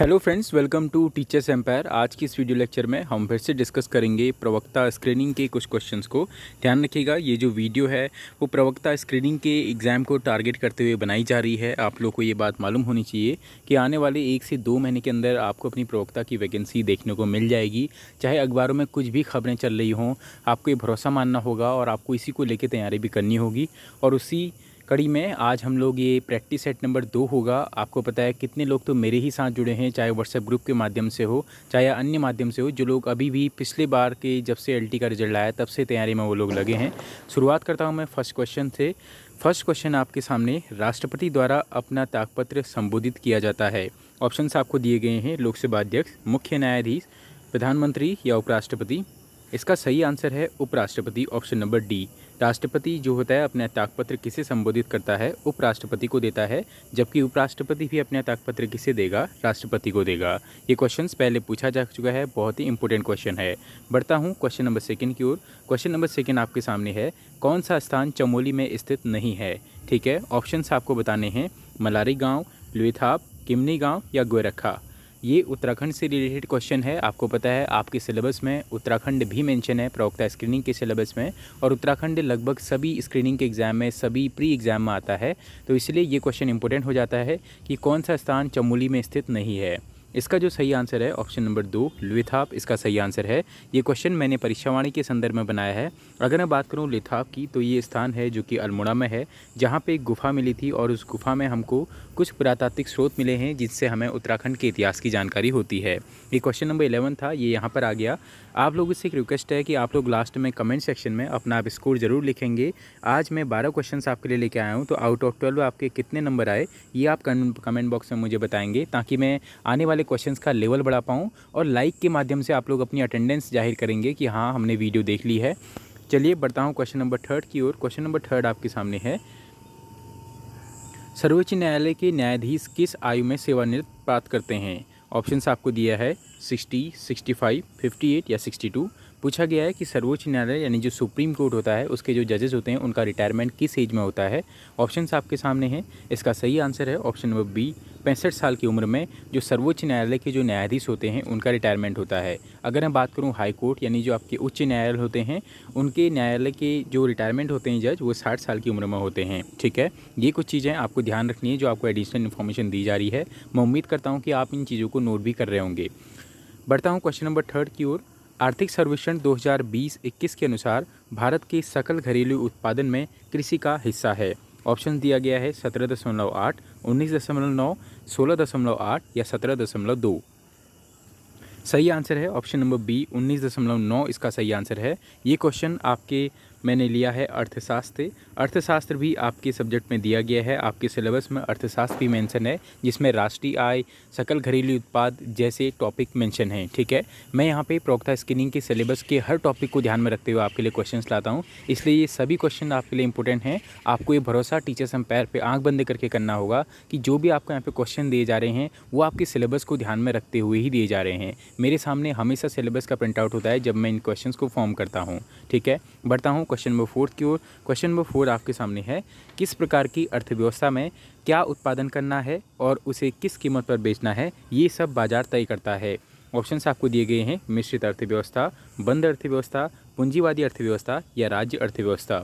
hello friends welcome to teachers empire आज की इस वीडियो लेक्चर में हम फिर से डिस्कस करेंगे प्रवक्ता स्क्रीनिंग के कुछ क्वेश्चंस को ध्यान रखिएगा ये जो वीडियो है वो प्रवक्ता स्क्रीनिंग के एग्ज़ाम को टारगेट करते हुए बनाई जा रही है आप लोग को ये बात मालूम होनी चाहिए कि आने वाले एक से दो महीने के अंदर आपको अपनी प्रवक्ता की वैकेंसी देखने को मिल जाएगी चाहे अखबारों में कुछ भी खबरें चल रही हों आपको ये भरोसा मानना होगा और आपको इसी को लेकर तैयारी भी करनी होगी और उसी कड़ी में आज हम लोग ये प्रैक्टिस सेट नंबर दो होगा आपको पता है कितने लोग तो मेरे ही साथ जुड़े हैं चाहे व्हाट्सएप ग्रुप के माध्यम से हो चाहे अन्य माध्यम से हो जो लोग अभी भी पिछले बार के जब से एलटी का रिजल्ट आया तब से तैयारी में वो लोग लगे हैं शुरुआत करता हूँ मैं फर्स्ट क्वेश्चन से फर्स्ट क्वेश्चन आपके सामने राष्ट्रपति द्वारा अपना ताकपत्र संबोधित किया जाता है ऑप्शन आपको दिए गए हैं लोकसभा अध्यक्ष मुख्य न्यायाधीश प्रधानमंत्री या उपराष्ट्रपति इसका सही आंसर है उपराष्ट्रपति ऑप्शन नंबर डी राष्ट्रपति जो होता है अपना त्यागपत्र किसे संबोधित करता है उपराष्ट्रपति को देता है जबकि उपराष्ट्रपति भी अपना त्यागपत्र किसे देगा राष्ट्रपति को देगा ये क्वेश्चन पहले पूछा जा चुका है बहुत ही इंपॉर्टेंट क्वेश्चन है बढ़ता हूँ क्वेश्चन नंबर सेकंड की ओर क्वेश्चन नंबर सेकंड आपके सामने है कौन सा स्थान चमोली में स्थित नहीं है ठीक है ऑप्शन आपको बताने हैं मलारी गाँव लुथाप किमनी गाँव या गोरखा ये उत्तराखंड से रिलेटेड क्वेश्चन है आपको पता है आपके सिलेबस में उत्तराखंड भी मेंशन है प्रवक्ता स्क्रीनिंग के सिलेबस में और उत्तराखंड लगभग सभी स्क्रीनिंग के एग्ज़ाम में सभी प्री एग्ज़ाम में आता है तो इसलिए ये क्वेश्चन इंपॉर्टेंट हो जाता है कि कौन सा स्थान चमोली में स्थित नहीं है इसका जो सही आंसर है ऑप्शन नंबर दो लिथाप इसका सही आंसर है ये क्वेश्चन मैंने परीक्षावाणी के संदर्भ में बनाया है अगर मैं बात करूँ लिथाप की तो ये स्थान है जो कि अल्मोड़ा में है जहाँ पे एक गुफा मिली थी और उस गुफा में हमको कुछ पुरातात्विक स्रोत मिले हैं जिससे हमें उत्तराखंड के इतिहास की जानकारी होती है ये क्वेश्चन नंबर इलेवन था ये यहाँ पर आ गया आप लोगों से एक रिक्वेस्ट है कि आप लोग लास्ट में कमेंट सेक्शन में अपना आप स्कोर ज़रूर लिखेंगे आज मैं बारह क्वेश्चन आपके लिए लेके आया हूँ तो आउट ऑफ ट्वेल्व आपके कितने नंबर आए ये आप कमेंट बॉक्स में मुझे बताएंगे ताकि मैं आने वाले क्वेश्चन का लेवल बढ़ा पाऊँ और लाइक के माध्यम से आप लोग अपनी अटेंडेंस जाहिर करेंगे कि हाँ हमने वीडियो देख ली है चलिए बढ़ता हूँ क्वेश्चन नंबर थर्ड की ओर क्वेश्चन नंबर थर्ड आपके सामने है सर्वोच्च न्यायालय के न्यायाधीश किस आयु में सेवानिवृत्त प्राप्त करते हैं ऑप्शन आपको दिया है sixty sixty five fifty eight या सिक्सटी टू पूछा गया है कि सर्वोच्च न्यायालय यानी जो सुप्रीम कोर्ट होता है उसके जो जजेस होते हैं उनका रिटायरमेंट किस एज में होता है ऑप्शन आपके सामने हैं इसका सही आंसर है ऑप्शन नंबर बी पैंसठ साल की उम्र में जो सर्वोच्च न्यायालय के जो न्यायाधीश होते हैं उनका रिटायरमेंट होता है अगर मैं बात करूँ हाई कोर्ट यानी जो आपके उच्च न्यायालय होते हैं उनके न्यायालय के जो रिटायरमेंट होते हैं जज वो साठ साल की उम्र में होते हैं ठीक है ये कुछ चीज़ें आपको ध्यान रखनी है जो आपको एडिशनल इन्फॉर्मेशन दी जा रही है मैं उम्मीद करता हूँ कि आप इन चीज़ों को नोट भी कर रहे होंगे बढ़ता हूँ क्वेश्चन नंबर थर्ड की ओर आर्थिक सर्वेक्षण 2020-21 के अनुसार भारत के सकल घरेलू उत्पादन में कृषि का हिस्सा है ऑप्शन दिया गया है सत्रह दशमलव आठ उन्नीस दशमलव नौ सोलह दशमलव आठ या सत्रह दशमलव दो सही आंसर है ऑप्शन नंबर बी उन्नीस दशमलव नौ इसका सही आंसर है ये क्वेश्चन आपके मैंने लिया है अर्थशास्त्र अर्थशास्त्र भी आपके सब्जेक्ट में दिया गया है आपके सिलेबस में अर्थशास्त्र भी मेंशन है जिसमें राष्ट्रीय आय सकल घरेलू उत्पाद जैसे टॉपिक मेंशन हैं ठीक है मैं यहाँ पे प्रोक्ता स्क्रीनिंग के सिलेबस के हर टॉपिक को ध्यान में रखते हुए आपके लिए क्वेश्चन लाता हूँ इसलिए ये सभी क्वेश्चन आपके लिए इंपॉर्टेंट हैं आपको ये भरोसा टीचर्स पैर पर आँख बंद करके करना होगा कि जो भी आपको यहाँ पर क्वेश्चन दिए जा रहे हैं वो आपके सिलेबस को ध्यान में रखते हुए ही दिए जा रहे हैं मेरे सामने हमेशा सिलेबस का प्रिंट आउट होता है जब मैं इन क्वेश्चन को फॉर्म करता हूँ ठीक है बढ़ता हूँ क्वेश्चन नंबर फोर्थ की ओर क्वेश्चन नंबर फोर आपके सामने है किस प्रकार की अर्थव्यवस्था में क्या उत्पादन करना है और उसे किस कीमत पर बेचना है ये सब बाजार तय करता है ऑप्शंस आपको दिए गए हैं मिश्रित अर्थव्यवस्था बंद अर्थव्यवस्था पूंजीवादी अर्थव्यवस्था या राज्य अर्थव्यवस्था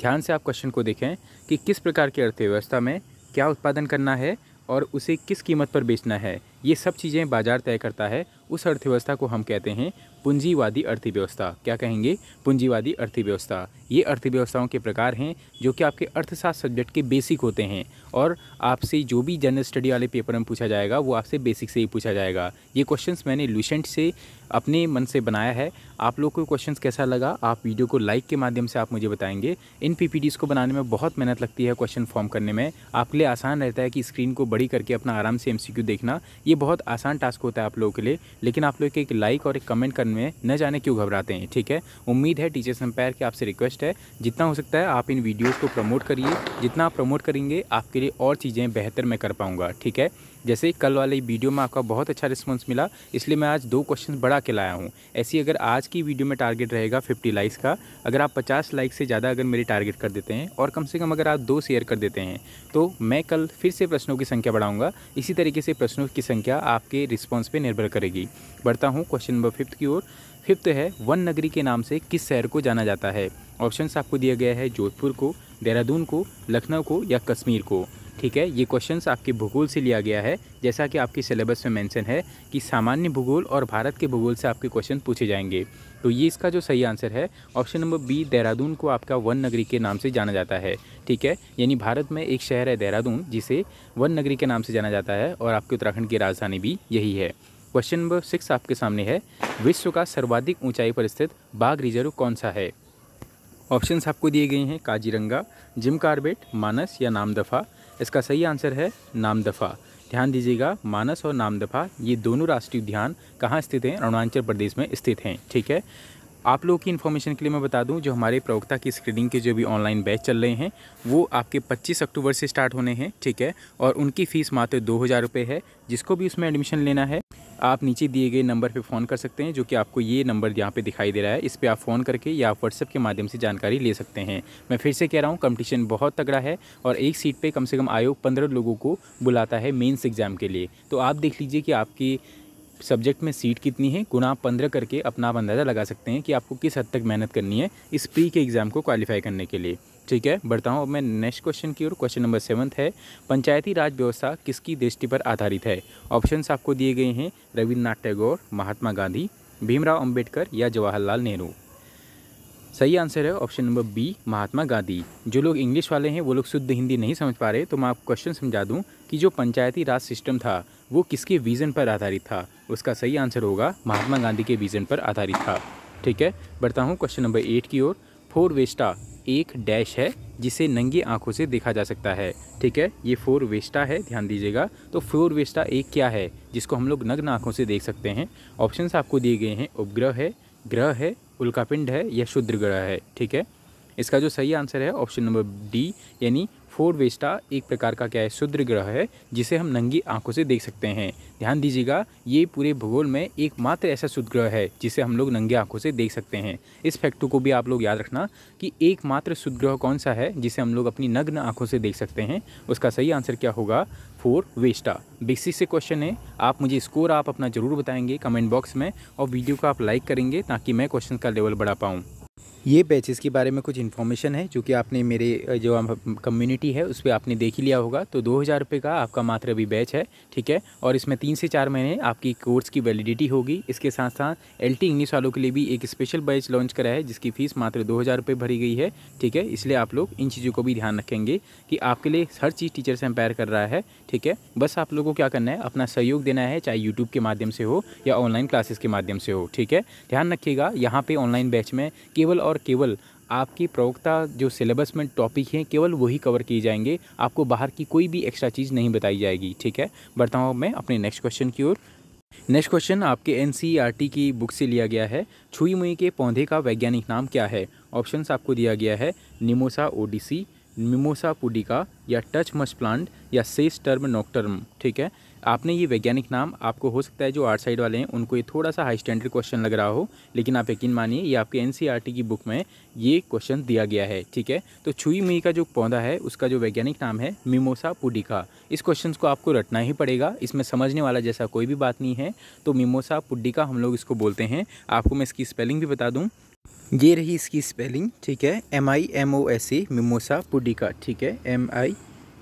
ध्यान से आप क्वेश्चन को देखें कि किस प्रकार की अर्थव्यवस्था में क्या उत्पादन करना है और उसे किस कीमत पर बेचना है ये सब चीज़ें बाजार तय करता है उस अर्थव्यवस्था को हम कहते हैं पूंजीवादी अर्थव्यवस्था क्या कहेंगे पूंजीवादी अर्थव्यवस्था ये अर्थव्यवस्थाओं के प्रकार हैं जो कि आपके अर्थशास्त्र सब्जेक्ट के बेसिक होते हैं और आपसे जो भी जनरल स्टडी वाले पेपर में पूछा जाएगा वो आपसे बेसिक से ही पूछा जाएगा ये क्वेश्चन मैंने लुसेंट से अपने मन से बनाया है आप लोग को क्वेश्चन कैसा लगा आप वीडियो को लाइक के माध्यम से आप मुझे बताएंगे इन पी को बनाने में बहुत मेहनत लगती है क्वेश्चन फॉर्म करने में आपके लिए आसान रहता है कि स्क्रीन को बड़ी करके अपना आराम से एम देखना ये बहुत आसान टास्क होता है आप लोगों के लिए लेकिन आप लोग एक लाइक और एक कमेंट करने में न जाने क्यों घबराते हैं ठीक है उम्मीद है टीचर्स एम्पायर की आपसे रिक्वेस्ट है जितना हो सकता है आप इन वीडियोज़ को प्रमोट करिए जितना आप प्रमोट करेंगे आपके लिए और चीज़ें बेहतर मैं कर पाऊँगा ठीक है जैसे कल वाली वीडियो में आपका बहुत अच्छा रिस्पॉन्स मिला इसलिए मैं आज दो क्वेश्चन बढ़ा के लाया हूँ ऐसी अगर आज की वीडियो में टारगेट रहेगा फिफ्टी लाइक्स का अगर आप पचास लाइक से ज़्यादा अगर मेरे टारगेट कर देते हैं और कम से कम अगर आप दो शेयर कर देते हैं तो मैं कल फिर से प्रश्नों की संख्या बढ़ाऊँगा इसी तरीके से प्रश्नों की संख्या आपके रिस्पॉन्स पर निर्भर करेगी बढ़ता हूँ क्वेश्चन नंबर फिफ्थ की ओर फिफ्थ है वन नगरी के नाम से किस शहर को जाना जाता है ऑप्शंस आपको दिया गया है जोधपुर को देहरादून को लखनऊ को या कश्मीर को ठीक है ये क्वेश्चंस आपके भूगोल से लिया गया है जैसा कि आपके सिलेबस में मेंशन है कि सामान्य भूगोल और भारत के भूगोल से आपके क्वेश्चन पूछे जाएंगे तो ये इसका जो सही आंसर है ऑप्शन नंबर बी देहरादून को आपका वन नगरी के नाम से जाना जाता है ठीक है यानी भारत में एक शहर है देहरादून जिसे वन नगरी के नाम से जाना जाता है और आपके उत्तराखंड की राजधानी भी यही है क्वेश्चन नंबर सिक्स आपके सामने है विश्व का सर्वाधिक ऊंचाई पर स्थित बाघ रिजर्व कौन सा है ऑप्शंस आपको दिए गए हैं काजीरंगा जिम कार्बेट मानस या नामदफा इसका सही आंसर है नामदफा ध्यान दीजिएगा मानस और नामदफा ये दोनों राष्ट्रीय उद्यान कहाँ स्थित हैं अरुणाचल प्रदेश में स्थित हैं ठीक है आप लोगों की इन्फॉर्मेशन के लिए मैं बता दूं जो हमारे प्रवक्ता की स्क्रीनिंग के जो भी ऑनलाइन बैच चल रहे हैं वो आपके 25 अक्टूबर से स्टार्ट होने हैं ठीक है और उनकी फ़ीस मात्र दो हज़ार रुपये है जिसको भी उसमें एडमिशन लेना है आप नीचे दिए गए नंबर पर फ़ोन कर सकते हैं जो कि आपको ये नंबर यहाँ पर दिखाई दे रहा है इस पर आप फ़ोन करके या व्हाट्सएप के माध्यम से जानकारी ले सकते हैं मैं फिर से कह रहा हूँ कंपटीशन बहुत तगड़ा है और एक सीट पर कम से कम आयोग पंद्रह लोगों को बुलाता है मेन्स एग्ज़ाम के लिए तो आप देख लीजिए कि आपकी सब्जेक्ट में सीट कितनी है गुना पंद्रह करके अपना आप अंदाज़ा लगा सकते हैं कि आपको किस हद तक मेहनत करनी है इस प्री के एग्ज़ाम को क्वालिफाई करने के लिए ठीक है बढ़ता हूँ अब मैं नेक्स्ट क्वेश्चन की ओर क्वेश्चन नंबर सेवन्थ है पंचायती राज व्यवस्था किसकी दृष्टि पर आधारित है ऑप्शंस आपको दिए गए हैं रविन्द्रनाथ टैगोर महात्मा गांधी भीमराव अंबेडकर या जवाहरलाल नेहरू सही आंसर है option number B Mahatma Gandhi जो लोग इंग्लिश वाले हैं वो लोग शुद्ध हिंदी नहीं समझ पा रहे तो मैं आपको क्वेश्चन समझा दूं कि जो पंचायती राज सिस्टम था वो किसके विज़न पर आधारित था उसका सही आंसर होगा महात्मा गांधी के विज़न पर आधारित था ठीक है बढ़ता हूँ क्वेश्चन नंबर एट की ओर फोर वेस्टा एक डैश है जिसे नंगी आंखों से देखा जा सकता है ठीक है ये फोर वेस्टा है ध्यान दीजिएगा तो फोर वेस्टा एक क्या है जिसको हम लोग नग्न आंखों से देख सकते हैं ऑप्शंस आपको दिए गए हैं उपग्रह है ग्रह है उल्कापिंड है या शुद्र ग्रह है ठीक है इसका जो सही आंसर है ऑप्शन नंबर डी यानी फोर वेस्टा एक प्रकार का क्या है शुद्र ग्रह है जिसे हम नंगी आंखों से देख सकते हैं ध्यान दीजिएगा ये पूरे भूगोल में एकमात्र ऐसा शुद्ध ग्रह है जिसे हम लोग नंगी आंखों से देख सकते हैं इस फैक्ट को भी आप लोग याद रखना कि एकमात्र शुद्ध ग्रह कौन सा है जिसे हम लोग अपनी नग्न आंखों से देख सकते हैं उसका सही आंसर क्या होगा फोर वेस्टा बेसिक से क्वेश्चन है आप मुझे स्कोर आप अपना ज़रूर बताएंगे कमेंट बॉक्स में और वीडियो को आप लाइक करेंगे ताकि मैं क्वेश्चन का लेवल बढ़ा पाऊँ ये बैचेस के बारे में कुछ इन्फॉर्मेशन है जो कि आपने मेरे जो कम्युनिटी है उस पर आपने देख ही लिया होगा तो दो हज़ार रुपये का आपका मात्र अभी बैच है ठीक है और इसमें तीन से चार महीने आपकी कोर्स की वैलिडिटी होगी इसके साथ साथ एल टी इंग्लिश वालों के लिए भी एक स्पेशल बैच लॉन्च करा है जिसकी फ़ीस मात्र दो हज़ार रुपये भरी गई है ठीक है इसलिए आप लोग इन चीज़ों को भी ध्यान रखेंगे कि आपके लिए हर चीज़ टीचर से एम्पायर कर रहा है ठीक है बस आप लोगों को क्या करना है अपना सहयोग देना है चाहे यूट्यूब के माध्यम से हो या ऑनलाइन क्लासेस के माध्यम से हो ठीक है ध्यान रखिएगा यहाँ पर ऑनलाइन बैच में केवल और केवल आपकी प्रवक्ता जो सिलेबस में टॉपिक हैं केवल वही कवर किए जाएंगे आपको बाहर की कोई भी एक्स्ट्रा चीज़ नहीं बताई जाएगी ठीक है बढ़ता हूँ मैं अपने नेक्स्ट क्वेश्चन की ओर नेक्स्ट क्वेश्चन आपके एन e की बुक से लिया गया है छुई मुई के पौधे का वैज्ञानिक नाम क्या है ऑप्शंस आपको दिया गया है निमोसा ओडिसी मिमोसा पुडिका या टच मस्ट प्लांट या सेस टर्म नॉक्टर्म ठीक है आपने ये वैज्ञानिक नाम आपको हो सकता है जो आर्ट साइड वाले हैं उनको ये थोड़ा सा हाई स्टैंडर्ड क्वेश्चन लग रहा हो लेकिन आप यकीन मानिए ये आपके एन e की बुक में ये क्वेश्चन दिया गया है ठीक है तो छुई मुई का जो पौधा है उसका जो वैज्ञानिक नाम है मिमोसा पुडिका इस क्वेश्चन को आपको रटना ही पड़ेगा इसमें समझने वाला जैसा कोई भी बात नहीं है तो मिमोसा पुडिका हम लोग इसको बोलते हैं आपको मैं इसकी स्पेलिंग भी बता दूँ ये रही इसकी स्पेलिंग ठीक है M I M O S A mimosa pudica ठीक है M I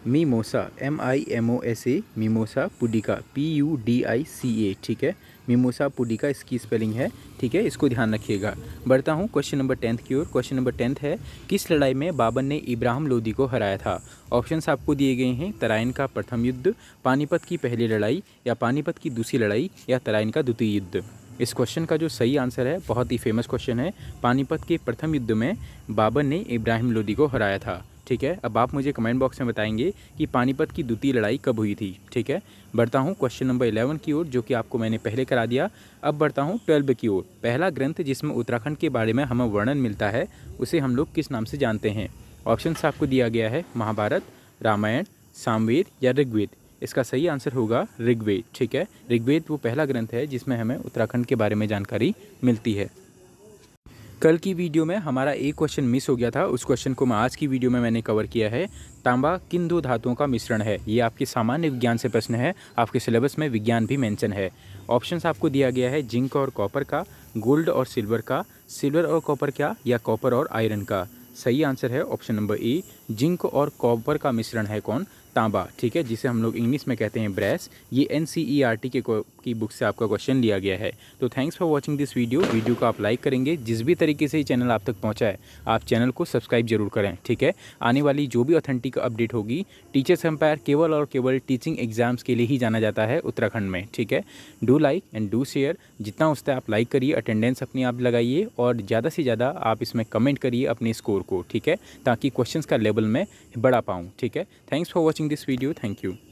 mimosa M I M O S A mimosa pudica P U D I C A ठीक है मीमोसा पुडिका इसकी स्पेलिंग है ठीक है इसको ध्यान रखिएगा बढ़ता हूँ क्वेश्चन नंबर टेंथ की ओर क्वेश्चन नंबर टेंथ है किस लड़ाई में बाबर ने इब्राहिम लोदी को हराया था ऑप्शंस आपको दिए गए हैं तराइन का प्रथम युद्ध पानीपत की पहली लड़ाई या पानीपत की दूसरी लड़ाई या तराइन का द्वितीय युद्ध इस क्वेश्चन का जो सही आंसर है बहुत ही फेमस क्वेश्चन है पानीपत के प्रथम युद्ध में बाबर ने इब्राहिम लोदी को हराया था ठीक है अब आप मुझे कमेंट बॉक्स में बताएंगे कि पानीपत की द्वितीय लड़ाई कब हुई थी ठीक है बढ़ता हूँ क्वेश्चन नंबर इलेवन की ओर जो कि आपको मैंने पहले करा दिया अब बढ़ता हूँ ट्वेल्व की ओर पहला ग्रंथ जिसमें उत्तराखंड के बारे में हमें वर्णन मिलता है उसे हम लोग किस नाम से जानते हैं ऑप्शन आपको दिया गया है महाभारत रामायण सामवेद या ऋग्वेद इसका सही आंसर होगा ऋग्वेद ठीक है ऋग्वेद वो पहला ग्रंथ है जिसमें हमें उत्तराखंड के बारे में जानकारी मिलती है कल की वीडियो में हमारा एक क्वेश्चन मिस हो गया था उस क्वेश्चन को मैं आज की वीडियो में मैंने कवर किया है तांबा किन दो धातुओं का मिश्रण है ये आपके सामान्य विज्ञान से प्रश्न है आपके सिलेबस में विज्ञान भी मेंशन है ऑप्शंस आपको दिया गया है जिंक और कॉपर का गोल्ड और सिल्वर का सिल्वर और कॉपर का या कॉपर और आयरन का सही आंसर है ऑप्शन नंबर ए जिंक और कॉपर का मिश्रण है कौन तांबा ठीक है जिसे हम लोग इंग्लिश में कहते हैं ब्रेस ये एन e के की बुक से आपका क्वेश्चन लिया गया है तो thanks for watching this video video को आप लाइक करेंगे जिस भी तरीके से ये चैनल आप तक पहुँचा है आप चैनल को सब्सक्राइब जरूर करें ठीक है आने वाली जो भी ऑथेंटिक अपडेट होगी टीचर्स एम्पायर केवल और केवल टीचिंग एग्जाम्स के लिए ही जाना जाता है उत्तराखंड में ठीक है do like and do share जितना उससे आप लाइक करिए अटेंडेंस अपनी आप लगाइए और ज़्यादा से ज़्यादा आप इसमें कमेंट करिए अपने स्कोर को ठीक है ताकि क्वेश्चंस का लेवल मैं बढ़ा पाऊँ ठीक है thanks for watching this video thank you